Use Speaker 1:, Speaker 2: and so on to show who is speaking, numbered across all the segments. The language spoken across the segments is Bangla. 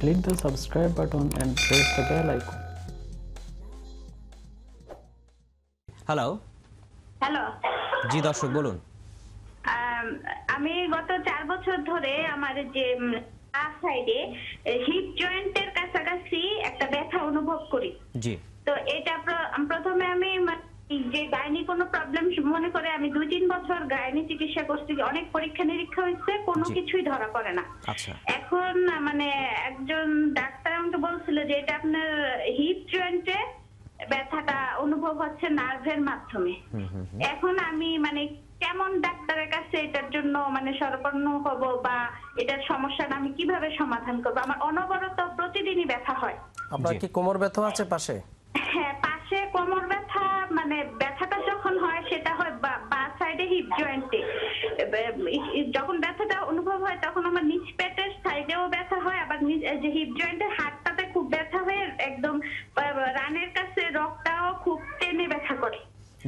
Speaker 1: click the subscribe button and press the bell icon. Hello hello জি দর্শক বলুন
Speaker 2: আমি গত চার বছর ধরে আমার যে সাইডে হিপ জয়েন্টের কাছাকাছি একটা ব্যথা অনুভব করি জি তো এটা মনে করে আমি দুই তিন বছর গাইনি চিকিৎসা করছি অনেক পরীক্ষা নিরীক্ষা হয়েছে কোনো কিছুই ধরা পড়ে না আচ্ছা। এখন মানে একজন ডাক্তার আমাকে বলছিল যে এটা আপনার হিপ জয়েন্টে ব্যথাটা অনুভব হচ্ছে নার্ভের মাধ্যমে এখন আমি মানে কেমন ডাক্তারের কাছে এটার জন্য মানে সরপন্ন হব বা এটার সমস্যাটা আমি কিভাবে সমাধান করব আমার অনবরত প্রতিদিনই ব্যথা হয়
Speaker 3: আপনার কি কোমর ব্যথা আছে পাশে
Speaker 2: হ্যাঁ পাশে কোমর ব্যথা মানে জয়েন্টে uh, যখন ব্যথাটা অনুভব হয় তখন আমার নিচ পেটের সাইডেও ব্যথা হয় আবার যে হিপ জয়েন্টের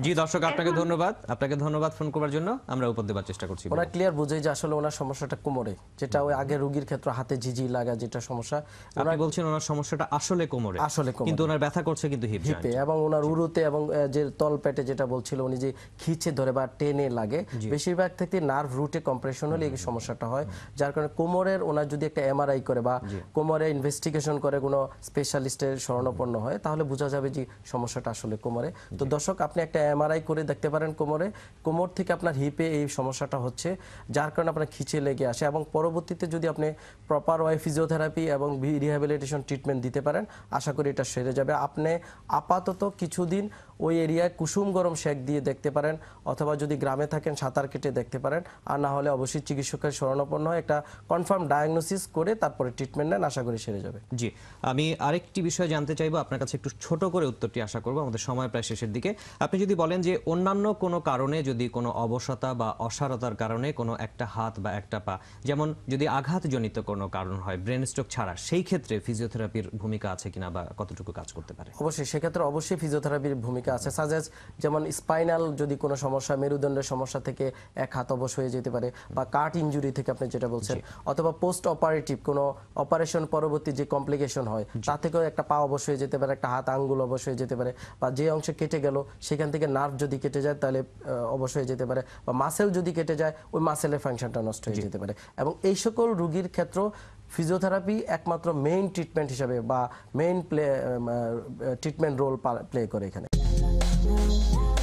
Speaker 1: জি দর্শক আপনাকে ধন্যবাদ আপনাকে ধন্যবাদ ফোন করার জন্য আমরা উপর দেওয়ার চেষ্টা করছি ওরা
Speaker 3: ক্লিয়ার বুঝে যে আসলে ওনার সমস্যাটা কোমরে যেটা ওই আগে রোগীর ক্ষেত্রে হাতে ঝিঝি লাগা যেটা সমস্যা আপনি বলছেন ওনার সমস্যাটা আসলে কোমরে আসলে কোমরে কিন্তু
Speaker 1: ওনার ব্যথা করছে কিন্তু হিপ হিপে
Speaker 3: এবং ওনার উরুতে এবং যে তল পেটে যেটা বলছিল উনি যে খিচে ধরে বা টেনে লাগে বেশিরভাগ থেকে নার্ভ রুটে কম্প্রেশন হলে এই সমস্যাটা হয় যার কারণে কোমরের ওনার যদি একটা এমআরআই করে বা কোমরে ইনভেস্টিগেশন করে কোনো স্পেশালিস্টের শরণাপন্ন হয় তাহলে বোঝা যাবে যে সমস্যাটা আসলে কোমরে তো দর্শক আপনি একটা এমআরআই করে দেখতে পারেন কোমরে কোমর থেকে আপনার হিপে এই সমস্যাটা হচ্ছে যার কারণে আপনার খিচে লেগে আসে এবং পরবর্তীতে যদি আপনি প্রপার ওয়াই ফিজিওথেরাপি এবং রিহ্যাবিলিটেশন ট্রিটমেন্ট দিতে পারেন আশা করি এটা সেরে যাবে আপনি আপাতত কিছুদিন ওই এরিয়ায় কুসুম গরম শেক দিয়ে দেখতে পারেন অথবা যদি গ্রামে থাকেন সাঁতার কেটে দেখতে পারেন আর না হলে অবশ্যই চিকিৎসকের হয় একটা কনফার্ম ডায়াগনোসিস করে তারপরে ট্রিটমেন্ট নেন আশা করি সেরে যাবে
Speaker 1: জি আমি আরেকটি বিষয় জানতে চাইবো আপনার কাছে একটু ছোট করে উত্তরটি আশা করব আমাদের সময় প্রায় শেষের দিকে আপনি যদি বলেন যে অন্যান্য কোনো কারণে যদি কোনো অবসতা বা অসারতার কারণে কোনো একটা হাত বা একটা পা যেমন যদি আঘাতজনিত কোনো কারণ হয় ব্রেন স্ট্রোক ছাড়া সেই ক্ষেত্রে ফিজিওথেরাপির ভূমিকা আছে কিনা বা কতটুকু কাজ করতে পারে
Speaker 3: অবশ্যই সেক্ষেত্রে অবশ্যই ফিজিওথেরাপির ভূমিকা আছে সাজেস যেমন স্পাইনাল যদি কোনো সমস্যা মেরুদণ্ডের সমস্যা থেকে এক হাত অবশ হয়ে যেতে পারে বা কাট ইঞ্জুরি থেকে আপনি যেটা বলছেন অথবা পোস্ট অপারেটিভ কোনো অপারেশন পরবর্তী যে কমপ্লিকেশন হয় তা থেকেও একটা পা অবশ হয়ে যেতে পারে একটা হাত আঙ্গুল অবশ হয়ে যেতে পারে বা যে অংশে কেটে গেল সেখান থেকে নার্ভ যদি কেটে যায় তাহলে অবশ হয়ে যেতে পারে বা মাসেল যদি কেটে যায় ওই মাসেলের ফাংশনটা নষ্ট হয়ে যেতে পারে এবং এই সকল রুগীর ক্ষেত্র ফিজিওথেরাপি একমাত্র মেইন ট্রিটমেন্ট হিসাবে বা main play treatment role play করে এখানে love.